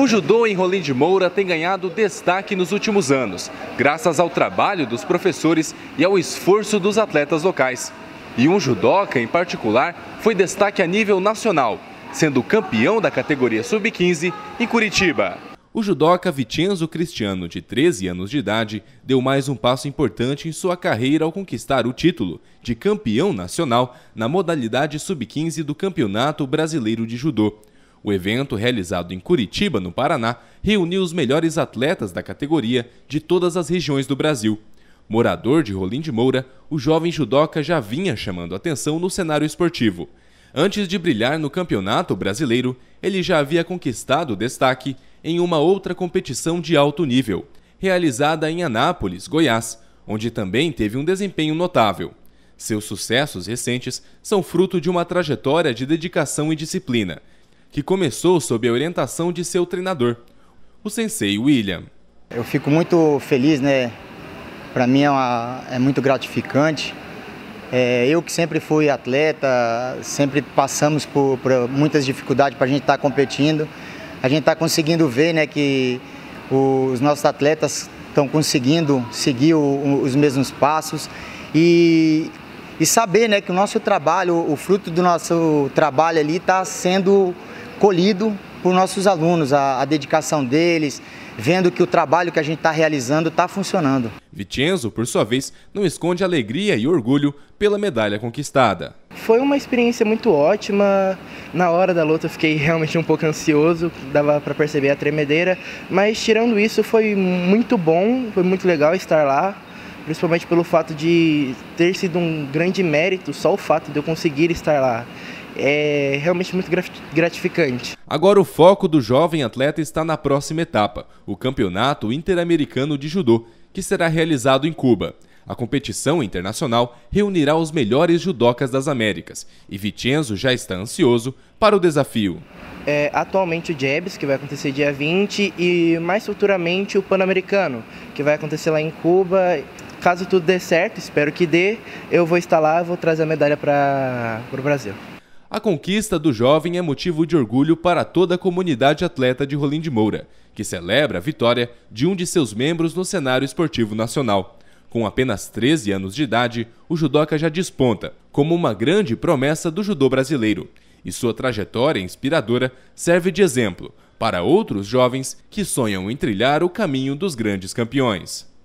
O judô em Rolim de Moura tem ganhado destaque nos últimos anos, graças ao trabalho dos professores e ao esforço dos atletas locais. E um judoca em particular foi destaque a nível nacional, sendo campeão da categoria sub-15 em Curitiba. O judoca Vicenzo Cristiano, de 13 anos de idade, deu mais um passo importante em sua carreira ao conquistar o título de campeão nacional na modalidade sub-15 do Campeonato Brasileiro de Judô. O evento, realizado em Curitiba, no Paraná, reuniu os melhores atletas da categoria de todas as regiões do Brasil. Morador de Rolim de Moura, o jovem judoca já vinha chamando atenção no cenário esportivo. Antes de brilhar no Campeonato Brasileiro, ele já havia conquistado destaque em uma outra competição de alto nível, realizada em Anápolis, Goiás, onde também teve um desempenho notável. Seus sucessos recentes são fruto de uma trajetória de dedicação e disciplina, que começou sob a orientação de seu treinador, o sensei William. Eu fico muito feliz, né? Para mim é, uma, é, muito gratificante. É, eu que sempre fui atleta, sempre passamos por, por muitas dificuldades para a gente estar tá competindo. A gente está conseguindo ver né, que os nossos atletas estão conseguindo seguir o, o, os mesmos passos e, e saber né, que o nosso trabalho, o fruto do nosso trabalho ali está sendo colhido por nossos alunos, a, a dedicação deles, vendo que o trabalho que a gente está realizando está funcionando. Vicenzo, por sua vez, não esconde alegria e orgulho pela medalha conquistada. Foi uma experiência muito ótima. Na hora da luta eu fiquei realmente um pouco ansioso, dava para perceber a tremedeira, mas tirando isso foi muito bom, foi muito legal estar lá, principalmente pelo fato de ter sido um grande mérito só o fato de eu conseguir estar lá é realmente muito gratificante. Agora o foco do jovem atleta está na próxima etapa, o Campeonato Interamericano de Judô, que será realizado em Cuba. A competição internacional reunirá os melhores judocas das Américas e Vicenzo já está ansioso para o desafio. É, atualmente o Jebs, que vai acontecer dia 20, e mais futuramente o Pan-Americano, que vai acontecer lá em Cuba. Caso tudo dê certo, espero que dê, eu vou estar lá e vou trazer a medalha para o Brasil. A conquista do jovem é motivo de orgulho para toda a comunidade atleta de Rolim de Moura, que celebra a vitória de um de seus membros no cenário esportivo nacional. Com apenas 13 anos de idade, o judoca já desponta como uma grande promessa do judô brasileiro, e sua trajetória inspiradora serve de exemplo para outros jovens que sonham em trilhar o caminho dos grandes campeões.